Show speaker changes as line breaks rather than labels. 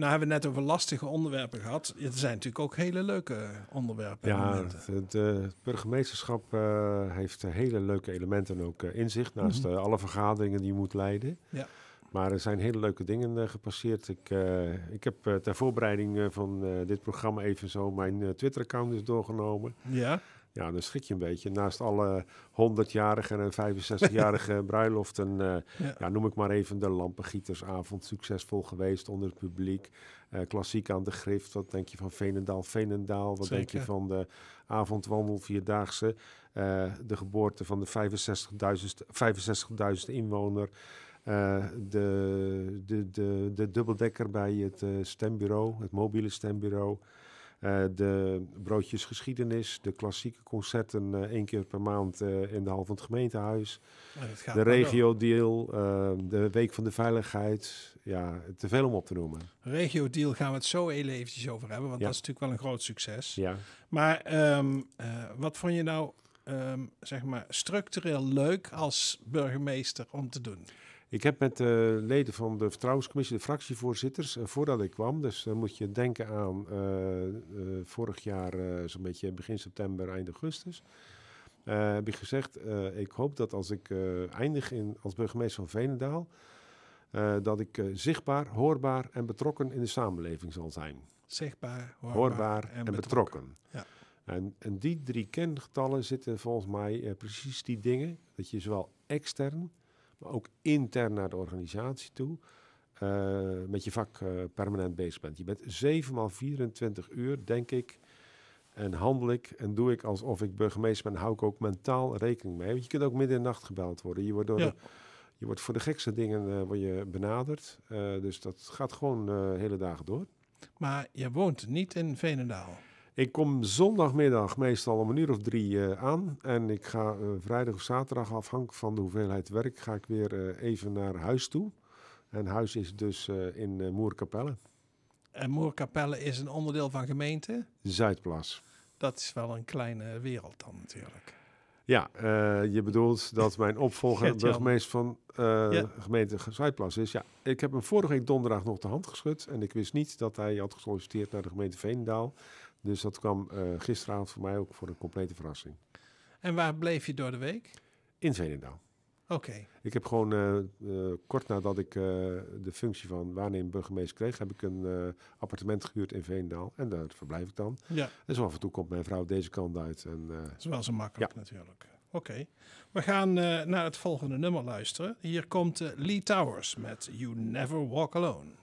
Nou hebben we net over lastige onderwerpen gehad. Er zijn natuurlijk ook hele leuke onderwerpen. Ja,
het, eh, burgemeesterschap eh, heeft hele leuke elementen ook uh, in zich. Naast mhm. alle vergaderingen die je moet leiden. Ja. Maar er zijn hele leuke dingen gepasseerd. Ik, ik heb ter voorbereiding van dit programma even zo mijn Twitter-account is doorgenomen. Ja. Ja, dan schrik je een beetje. Naast alle 100-jarige en 65-jarige bruiloften, uh, ja. noem ik maar even de lampengietersavond, succesvol geweest onder het publiek. Eh, klassiek aan de grift, wat denk je van Venendaal, Venendaal? Wat denk je van de avondwandel, Vierdaagse? Eh, de geboorte van de 65.000 65 inwoner. de, de, de, de dubbeldekker bij het stembureau, het mobiele stembureau. Eh, de broodjes geschiedenis, de klassieke concerten eh, één keer per maand eh, in de hal van het gemeentehuis. de regio-deal, ehm, de Week van de Veiligheid. Ja, te veel om op te noemen.
Regio-deal gaan we het zo heel eventjes over hebben, want dat is natuurlijk wel een groot succes. Ja. Maar ehm, wat vond je nou, ehm, zeg maar, structureel leuk als burgemeester om te doen?
Ik heb met de eh, leden van de Vertrouwenscommissie, de fractievoorzitters, eh, voordat ik kwam, dus dan eh, moet je denken aan vorig jaar, zo'n beetje begin september, eind augustus, heb ik gezegd, ik hoop dat als ik eindig in, als burgemeester van Venendaal, dat ik zichtbaar, hoorbaar en betrokken in de samenleving zal zijn.
Zichtbaar, hoorbaar, en, betrokken. Ja.
En, en, die drie kengetallen zitten volgens mij precies die dingen. Dat je zowel extern maar ook intern naar de organisatie toe, eh, met je vak eh, permanent bezig bent. Je bent 7 x 24 uur, denk ik, en handel ik en doe ik alsof ik burgemeester ben, hou ik ook mentaal rekening mee. Want je kunt ook midden in de nacht gebeld worden. Je wordt, door je wordt voor de gekste dingen uh, je benaderd. dus dat gaat gewoon hele dagen door.
Maar je woont niet in Venendaal.
Ik kom zondagmiddag meestal om een uur of drie eh, aan. En ik ga eh, vrijdag of zaterdag, afhankelijk van de hoeveelheid werk, ga ik weer eh, even naar huis toe. En huis is dus in Moerkapelle.
En Moerkapelle is een onderdeel van gemeente?
Zuidplas.
Dat is wel een kleine wereld dan natuurlijk.
Ja, je bedoelt dat mijn opvolger burgemeester van ja. gemeente Zuidplas is. Ja, ik heb hem vorige week donderdag nog de hand geschud. En ik wist niet dat hij had gesolliciteerd naar de gemeente Veenendaal. Dus dat kwam eh, gisteravond voor mij ook voor een complete verrassing.
En waar bleef je door de week?
In Veenendaal. Oké. Ik heb gewoon eh, eh, kort nadat ik de functie van waarnemend burgemeester kreeg, heb ik een appartement gehuurd in Veendaal. En daar verblijf ik dan. Ja. En zo af en toe komt mijn vrouw deze kant uit. En, dat is wel zo makkelijk natuurlijk.
Oké. We gaan naar het volgende nummer luisteren. Hier komt Lee Towers met You Never Walk Alone.